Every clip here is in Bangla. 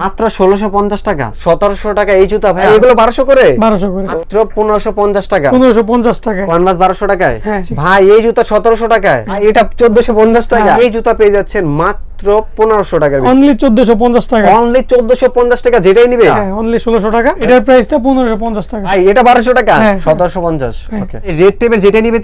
মাত্র ষোলোশো পঞ্চাশ টাকা সতেরোশো টাকা এই জুতা ভাই হ্যাঁ। এগুলো বারোশো করে বারোশো করে মাত্র পনেরোশো পঞ্চাশ টাকা পনেরোশো পঞ্চাশ টাকা কনভার্স বারোশো টাকায় হ্যাঁ। ভাই এই জুতা সতেরোশো টাকায় এটা চোদ্দশো পঞ্চাশ টাকা হ্যাঁ। এই জুতা পেয়ে যাচ্ছেন মাত্র টাকা নিবে ষোলোশো টাকা এটার পনেরোশো পঞ্চাশ টাকা ভাই এটা বারোশো টাকা সতেরোশো পঞ্চাশ রেড নিবে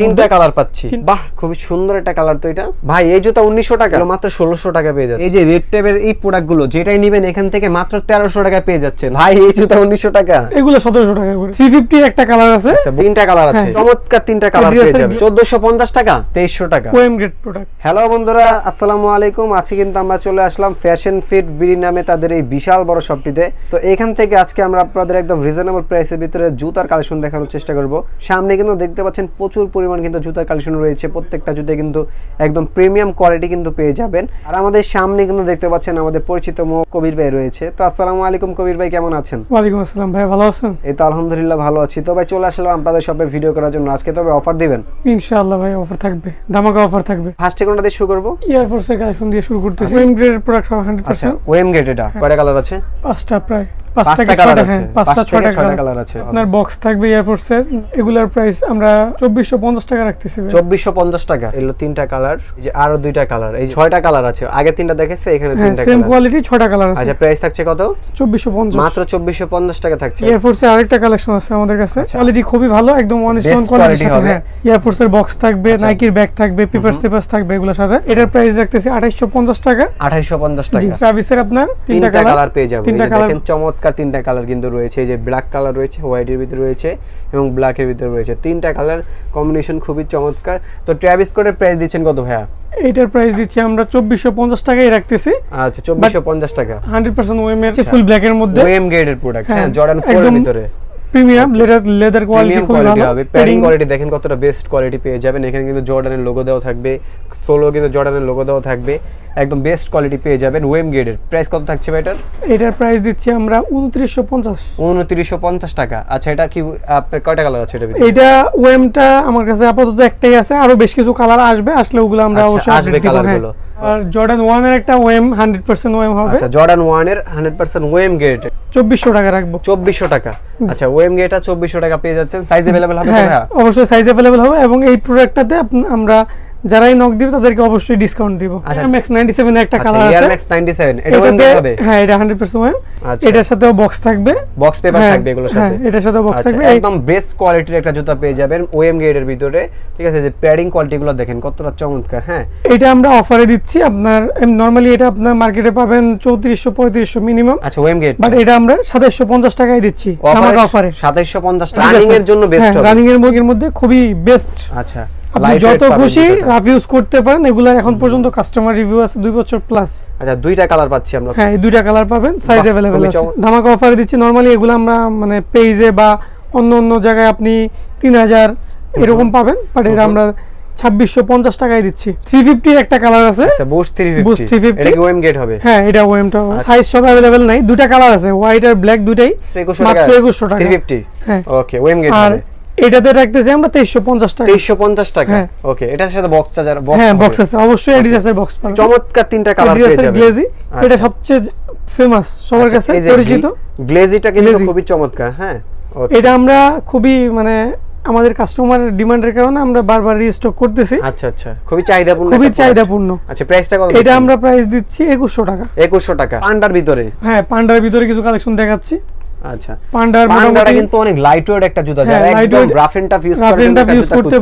তিনটা কালার পাচ্ছি বাহ খুবই সুন্দর একটা কালার তো এটা ভাই এই উনিশশো টাকা মাত্র ষোলোশো টাকা পেয়ে যাবে এই যে রেড টেপের এই প্রোডাক্ট গুলো যেটাই নিবেন এখান থেকে মাত্র তেরোশো টাকা পেয়ে যাচ্ছেন ভাই এই জুতা উনিশশো টাকা এগুলো সতেরোশো টাকা করে থ্রি ফিফটির একটা কালার আছে আচ্ছা, তিনটা কালার আছে হ্যাঁ। চমৎকার তিনটা কালার পেয়ে যাবেন চোদ্দশো পঞ্চাশ টাকা তেইশশো টাকা কোয়েম গ্রেড প্রোডাক্ট হ্যালো বন্ধুরা আসসালামু আলাইকুম আজকে কিন্তু আমরা চলে আসলাম ফ্যাশন ফিট বিডি নামে তাদের এই বিশাল বড় শপটিতে তো এখান থেকে আজকে আমরা আপনাদের একদম রিজনেবল প্রাইসের ভিতরে জুতার কালেকশন দেখানোর চেষ্টা করব সামনে কিন্তু দেখতে পাচ্ছেন প্রচুর পরিমাণ কিন্তু জুতার কালেকশন রয়েছে প্রত্যেকটা জুতে কিন্তু একদম প্রিমিয়াম কোয়ালিটি কিন্তু পেয়ে যাবেন আর আমাদের সামনে কিন্তু দেখতে পাচ্ছেন আমাদের পরিচিত মুখ কবির ভাই রয়েছে তো আসসালামু আলাইকুম কবির ভাই কেমন আছেন ওয়ালাইকুম আসসালাম ভাই ভালো আছেন এই তো আলহামদুলিল্লাহ ভালো আছি তো ভাই চলে আসলাম আপনাদের সবে ভিডিও করার জন্য আজকে তবে অফার দিবেন ইনশাআল্লাহ ভাই অফার থাকবে ধামাকা অফার থাকবে ফার্স্ট কোনটা দিয়ে শুরু করব এয়ারফোর্সের কালেকশন দিয়ে শুরু করতেছি ওয়েম গ্রেড প্রোডাক্ট 100% আচ্ছা ওয়েম গ্রেড আচ্ছা, এটা কয়টা কালার আছে পাঁচটা প্রায় পাঁচটা কালার টাকা কোয়ালিটি হ্যাঁ, হ্যাঁ, আচ্ছা, আচ্ছা। খুবই ভালো একদম ওয়ান স্টোন কোয়ালিটি বক্স থাকবে নাইকির আচ্ছা। ব্যাগ থাকবে পেপার থাকবে এগুলোর সাথে এটার প্রাইস রাখতেছি 2850 টাকা 2850 টাকা তিনটা কালার পেয়ে যাবেন তিনটা কালার চমৎকার চমৎকার তিনটা কালার কিন্তু রয়েছে যে ব্ল্যাক কালার রয়েছে হোয়াইটের ভিতরে রয়েছে এবং ব্ল্যাকের ভিতরে রয়েছে তিনটা কালার কম্বিনেশন খুবই চমৎকার তো ট্র্যাভিস কোটের প্রাইস দিচ্ছেন কত ভাইয়া এটার প্রাইস দিচ্ছি আমরা 2450 টাকাই রাখতেছি আচ্ছা 2450 টাকা 100% ওএম এর ফুল আচ্ছা, ব্ল্যাক এর মধ্যে ওএম গ্রেডের প্রোডাক্ট হ্যাঁ জর্ডান হ্যাঁ, 4 এর ভিতরে প্রিমিয়াম লেদার লেদার কোয়ালিটি খুব ভালো হবে প্যাডিং কোয়ালিটি দেখেন কতটা বেস্ট কোয়ালিটি পেয়ে যাবেন এখানে কিন্তু জর্ডানের লোগো দেওয়া থাকবে সোলো কিন্তু জর্ডানের লোগো দেওয়া থাকবে একদম বেস্ট কোয়ালিটি পেয়ে যাবেন ওয়েম গ্রেডের প্রাইস কত থাকছে ভাই এটার এটার প্রাইস দিচ্ছি আমরা 2950 2950 টাকা আচ্ছা এটা কি আপনার কয় টাকা আছে এটা এটা ওয়েমটা আমার কাছে আপাতত একটাই আছে আরো বেশ কিছু কালার আসবে আসলে ওগুলো আমরা আচ্ছা, অবশ্যই আসবে কালারগুলো আর জর্ডান 1 এর একটা ওএম 100% ওএম হবে আচ্ছা জর্ডান 1 এর 100% ওএম গেট 2400 টাকা রাখবো 2400 টাকা আচ্ছা ওএম গেটটা 2400 টাকা পেয়ে যাচ্ছেন সাইজ अवेलेबल হবে হ্যাঁ অবশ্যই সাইজ अवेलेबल হবে এবং এই প্রোডাক্টটাতে আমরা যারাই নক দিবে তাদেরকে অবশ্যই ডিসকাউন্ট দিব ম্যাক্স আচ্ছা। 97 একটা কালার আচ্ছা, আছে ম্যাক্স 97 এটা ওয়ারেন্টি হবে হ্যাঁ এটা 100% আচ্ছা এটার সাথেও বক্স থাকবে বক্স হ্যাঁ, পেপার থাকবে এগুলোর সাথে হ্যাঁ এটার সাথেও বক্স আচ্ছা, থাকবে একদম বেস্ট কোয়ালিটির একটা জুতা পেয়ে যাবেন ওএম গ্রেড এর ভিতরে ঠিক আছে যে প্যাডিং কোয়ালিটি গুলো দেখেন কতটা চমৎকার হ্যাঁ এটা আমরা অফারে দিচ্ছি আপনার নরমালি এটা আপনার মার্কেটে পাবেন 3400 3500 মিনিমাম আচ্ছা ওএম গ্রেড বাট এটা আমরা 2750 টাকায় দিচ্ছি আমাদের অফারে 2750 টাকা রানিং এর জন্য বেস্ট হ্যাঁ, হবে রানিং এর মধ্যে খুবই বেস্ট আচ্ছা যত খুশি করতে পারেন এখন পর্যন্ত কাস্টমার রিভিউ আছে দুই বছর প্লাস আচ্ছা দুইটা কালার পাচ্ছি আমরা হ্যাঁ দুইটা কালার পাবেন সাইজ अवेलेबल আছে ধামাকা দিচ্ছি নরমালি এগুলো আমরা মানে পেজে বা অন্য অন্য জায়গায় আপনি 3000 এরকম পাবেন বাট এটা আমরা ছাব্বিশশো পঞ্চাশ টাকায় দিচ্ছি থ্রি ফিফটির একটা কালার আছে ওএম আচ্ছা, গেট হবে হ্যাঁ এটা ওএমটা সাইজ আচ্ছা। সব অ্যাভেলেবেল নাই দুটা কালার আছে হোয়াইট আর ব্ল্যাক দুটাই মাত্র একুশশো টাকা ফিফটি হ্যাঁ ওকে ওএম গেট এটাতে রাখতেছি আমরা 2350 টাকা 2350 টাকা ওকে হ্যাঁ। এটার সাথে বক্স চার্জার বক্স হ্যাঁ বক্স আছে অবশ্যই অ্যাডিডাসের বক্স পাবেন চমৎকার তিনটা কালার পেয়ে যাবেন গ্লেজি আচ্ছা। এটা সবচেয়ে ফেমাস সবার আচ্ছা, কাছে পরিচিত গ্লেজিটা কিন্তু খুবই চমৎকার হ্যাঁ এটা আমরা খুবই মানে আমাদের কাস্টমার ডিমান্ডের কারণে আমরা বারবার রিস্টক করতেছি আচ্ছা আচ্ছা খুবই চাহিদাপূর্ণ খুবই চাহিদাপূর্ণ আচ্ছা প্রাইসটা কত এটা আমরা প্রাইস দিচ্ছি 2100 টাকা 2100 টাকা পান্ডার ভিতরে হ্যাঁ পান্ডার ভিতরে কিছু কালেকশন দেখাচ্ছি আচ্ছা পান্ডার কিন্তু অনেক একটা হ্যাঁ, করতে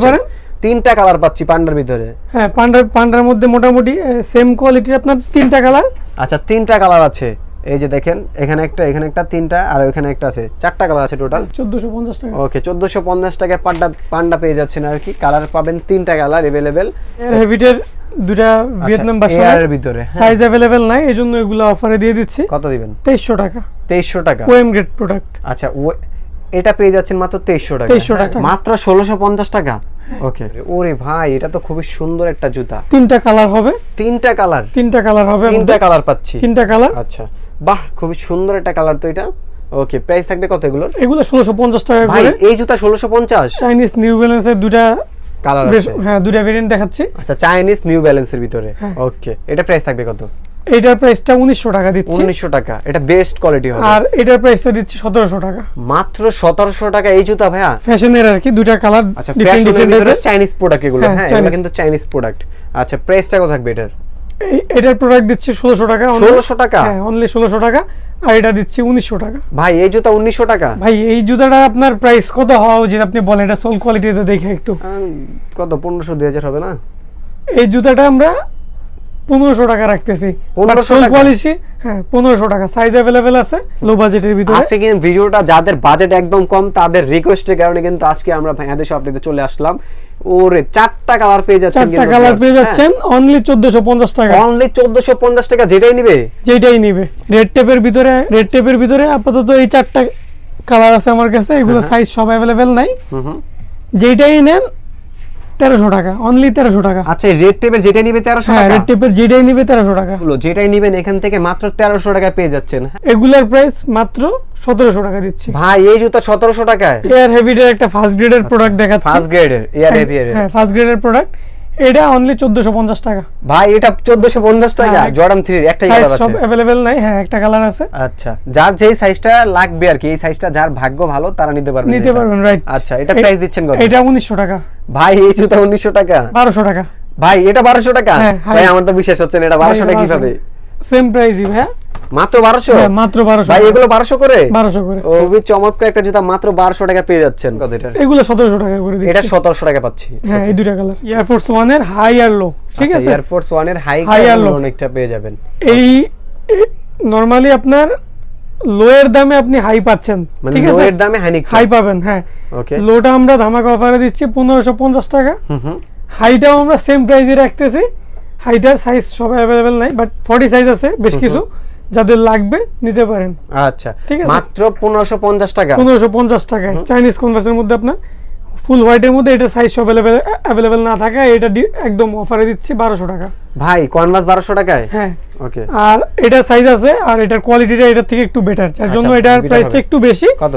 তিনটা কালার পাচ্ছি পান্ডার ভিতরে হ্যাঁ, পান্ডার পান্ডার মধ্যে মোটামুটি সেম কোয়ালিটির আপনার তিনটা কালার আচ্ছা তিনটা কালার আছে এই যে দেখেন এখানে একটা এখানে একটা তিনটা আর ওখানে একটা আছে চারটা কালার আছে টোটাল চোদ্দশো পঞ্চাশ টাকা ওকে পঞ্চাশ টাকায় পান্ডা পান্ডা পেয়ে যাচ্ছেন আর কি কালার পাবেন তিনটা কালার এভেলেবেল হেভিটের দুটা ভিয়েতনাম ভিতরে সাইজ হ্যাঁ। अवेलेबल নাই এজন্য অফারে দিয়ে দিচ্ছি কত দিবেন 2300 টাকা 2300 টাকা ওএম গ্রেড প্রোডাক্ট আচ্ছা এটা পেয়ে যাচ্ছেন মাত্র 2300 টাকা 2300 টাকা মাত্র 1650 টাকা ওকে হ্যাঁ। ওরে ভাই এটা তো খুবই সুন্দর একটা জুতা তিনটা কালার হবে তিনটা কালার তিনটা কালার হবে তিনটা কালার পাচ্ছি তিনটা কালার আচ্ছা বাহ খুব সুন্দর একটা কালার তো এটা ওকে প্রাইস থাকবে কত এগুলোর এগুলো 1650 টাকা করে এই জুতা 1650 চাইনিজ নিউ ব্যালেন্সের দুইটা কালার আছে হ্যাঁ দুইটা ভেরিয়েন্ট দেখাচ্ছি আচ্ছা চাইনিজ নিউ ব্যালেন্সের ভিতরে ওকে হ্যাঁ। এটা প্রাইস থাকবে কত এটার প্রাইসটা 1900 টাকা দিচ্ছি 1900 টাকা এটা বেস্ট কোয়ালিটি হবে আর এটার প্রাইসটা দিচ্ছি 1700 টাকা মাত্র 1700 টাকা এই জুতা ভাইয়া ফ্যাশনের আর কি দুইটা কালার আচ্ছা ফ্যাশনের ভিতরে চাইনিজ প্রোডাক্ট এগুলো হ্যাঁ, হ্যাঁ এটা কিন্তু চাইনিজ প্রোডাক্ট আচ্ছা প্রাইসটা কত থাকবে এটার এটার প্রোডাক্ট দিচ্ছি ষোলোশো টাকা ষোলোশো টাকা হ্যাঁ অনলি ষোলোশো টাকা আর এটা দিচ্ছি উনিশশো টাকা ভাই এই জুতা উনিশশো টাকা ভাই এই জুতাটা আপনার প্রাইস কত হওয়া উচিত আপনি বলেন এটা সোল কোয়ালিটিতে দেখে একটু কত পনেরোশো দুই হাজার হবে না এই জুতাটা আমরা পনেরোশো টাকা রাখতেছি পনেরোশো টাকা সাইজ অ্যাভেলেবেল আছে লো বাজেটের ভিতরে আজকে কিন্তু ভিডিওটা যাদের বাজেট একদম কম তাদের রিকোয়েস্টের কারণে কিন্তু আজকে আমরা ভাইয়াদের শপটিতে চলে আসলাম ওরে চারটা কালার পেয়ে যাচ্ছেন চারটা কালার পেয়ে হ্যাঁ। যাচ্ছেন অনলি 1450 টাকা অনলি 1450 টাকা যেটাই নিবে যেটাই নিবে রেড টেপের ভিতরে রেড টেপের ভিতরে আপাতত এই চারটা কালার আছে আমার কাছে এগুলো সাইজ হ্যাঁ। সব অ্যাভেলেবেল নাই যেটাই নেন তেরোশো টাকা অনলি তেরোশো টাকা আচ্ছা রেড হ্যাঁ, টেপের যেটাই নিবে তেরোশো টাকা রেড টেপের যেটাই নিবে তেরোশো টাকা হলো যেটাই নিবেন এখান থেকে মাত্র তেরোশো টাকা পেয়ে যাচ্ছেন এগুলার প্রাইস মাত্র সতেরোশো টাকা দিচ্ছি ভাই এই জুতা সতেরোশো টাকায় এয়ার হেভিডের একটা ফার্স্ট গ্রেডের প্রোডাক্ট দেখাচ্ছি ফার্স্ট গ্রেডের এয়ার হেভি হ্যাঁ ফার্স্ট গ্রেডের প্রোডাক্ট এটা অনলি 1450 টাকা ভাই এটা 1450 হ্যাঁ, টাকা জর্ডান 3 এর একটাই কালার আছে সব अवेलेबल নাই হ্যাঁ একটা কালার আছে আচ্ছা যার যেই সাইজটা লাগবে আর কি এই সাইজটা যার ভাগ্য ভালো তারা নিতে পারবেন নিতে পারবেন রাইট আচ্ছা এটা প্রাইস দিচ্ছেন কত এটা 1900 টাকা ভাই এই জুতা 1900 টাকা 1200 টাকা ভাই এটা 1200 টাকা হ্যাঁ, ভাই আমার তো বিশ্বাস হচ্ছে না এটা 1200 টাকা কিভাবে সেম প্রাইসই মাত্র 1200 হ্যাঁ, মাত্র 1200 ভাই এগুলো 1200 করে 1200 করে চমৎকার একটা জুতা মাত্র 1200 টাকা পেয়ে যাচ্ছেন এগুলো 1700 টাকা করে দিচ্ছি এটা 1700 টাকা পাচ্ছি হ্যাঁ এই দুইটা কালার এয়ার ফোর্স 1 এর হাই আর লো ঠিক আচ্ছা, আছে এয়ার ফোর্স 1 এর হাই আর লো অনেকটা পেয়ে যাবেন এই নরমালি আপনার লোয়ের দামে আপনি হাই পাচ্ছেন মানে ঠিক আছে লোয়ের দামে হাই হাই পাবেন হ্যাঁ ওকে লোটা আমরা ধামাকা অফারে দিচ্ছি 1550 টাকা হুম হাইটাও আমরা সেম প্রাইসে রাখতেছি হাইটার সাইজ সব অ্যাভেলেবল নাই বাট ফর্টি সাইজ আছে বেশ কিছু যাদের লাগবে নিতে পারেন আচ্ছা ঠিক আছে মাত্র পনেরোশো পঞ্চাশ টাকা পনেরোশো পঞ্চাশ টাকায় চাইনিজ কনভার্সের মধ্যে আপনার ফুল হোয়াইটের মধ্যে এটা সাইজ সব অ্যাভেলেবেল না থাকায় এটা একদম অফারে দিচ্ছি বারোশো টাকা ভাই কনভার্স বারোশো টাকায় হ্যাঁ ওকে আর এটা সাইজ আছে আর এটার কোয়ালিটিটা এটার থেকে একটু বেটার যার আচ্ছা, জন্য এটার প্রাইসটা একটু বেশি কত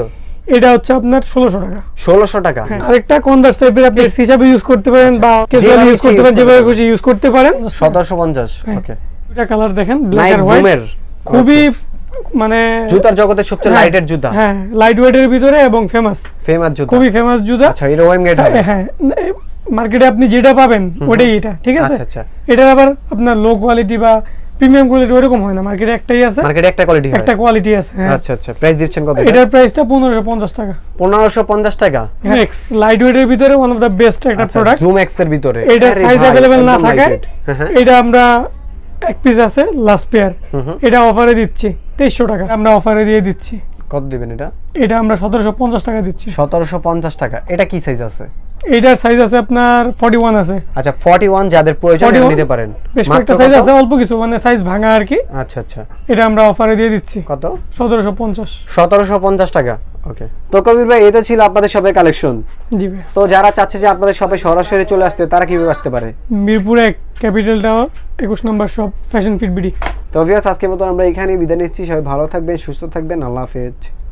এটা হচ্ছে আপনার টাকা টাকা হ্যাঁ, আরেকটা টাইপের আপনি হিসাবে ইউজ করতে পারেন আচ্ছা। বা ইউজ করতে পারেন যেভাবে খুশি ইউজ করতে পারেন ওকে কালার হ্যাঁ। দেখেন ব্ল্যাক আর খুবই মানে জুতার জগতে সবচেয়ে লাইটের হ্যাঁ, জুতা হ্যাঁ লাইট ওয়েটের ভিতরে এবং ফেমাস ফেমাস জুতা খুবই ফেমাস জুতা আচ্ছা গেট হ্যাঁ মার্কেটে আপনি যেটা পাবেন ওটাই এটা ঠিক আছে আচ্ছা, আচ্ছা। এটা আবার আপনার লো কোয়ালিটি বা প্রিমিয়াম কোয়ালিটি এরকম হয় না মার্কেটে একটাই আছে মার্কেটে একটা কোয়ালিটি একটা কোয়ালিটি আছে হ্যাঁ। আচ্ছা আচ্ছা প্রাইস দিচ্ছেন কত এটার প্রাইসটা 1550 টাকা 1550 টাকা এক্স লাইট ওয়েটের ভিতরে ওয়ান অফ দা বেস্ট একটা প্রোডাক্ট জুম এক্স এর ভিতরে এটা সাইজ अवेलेबल না থাকে হ্যাঁ, হ্যাঁ। এটা আমরা এক পিস আছে লাস্ট পেয়ার এটা অফারে দিচ্ছি 2300 টাকা আমরা অফারে দিয়ে দিচ্ছি কত দিবেন এটা এটা আমরা 1750 টাকা দিচ্ছি 1750 টাকা এটা কি সাইজ আছে এটার সাইজ আছে আপনার 41 আছে আচ্ছা 41 যাদের প্রয়োজন নিতে পারেন বেশ সাইজ আছে অল্প কিছু মানে সাইজ ভাঙা আর কি আচ্ছা আচ্ছা এটা আমরা অফারে দিয়ে দিচ্ছি কত 1750 1750 টাকা ওকে তো কবির ভাই এটা ছিল আপনাদের শপের কালেকশন জি ভাই তো যারা চাচ্ছে যে আপনাদের সবে সরাসরি চলে আসতে তারা কিভাবে আসতে পারে মিরপুরে ক্যাপিটাল টাওয়ার 21 নম্বর শপ ফ্যাশন ফিট বিডি তো ভিউয়ার্স আজকের মতো আমরা এখানেই বিদায় নিচ্ছি সবাই ভালো থাকবেন সুস্থ থাকবেন আল্লাহ হাফেজ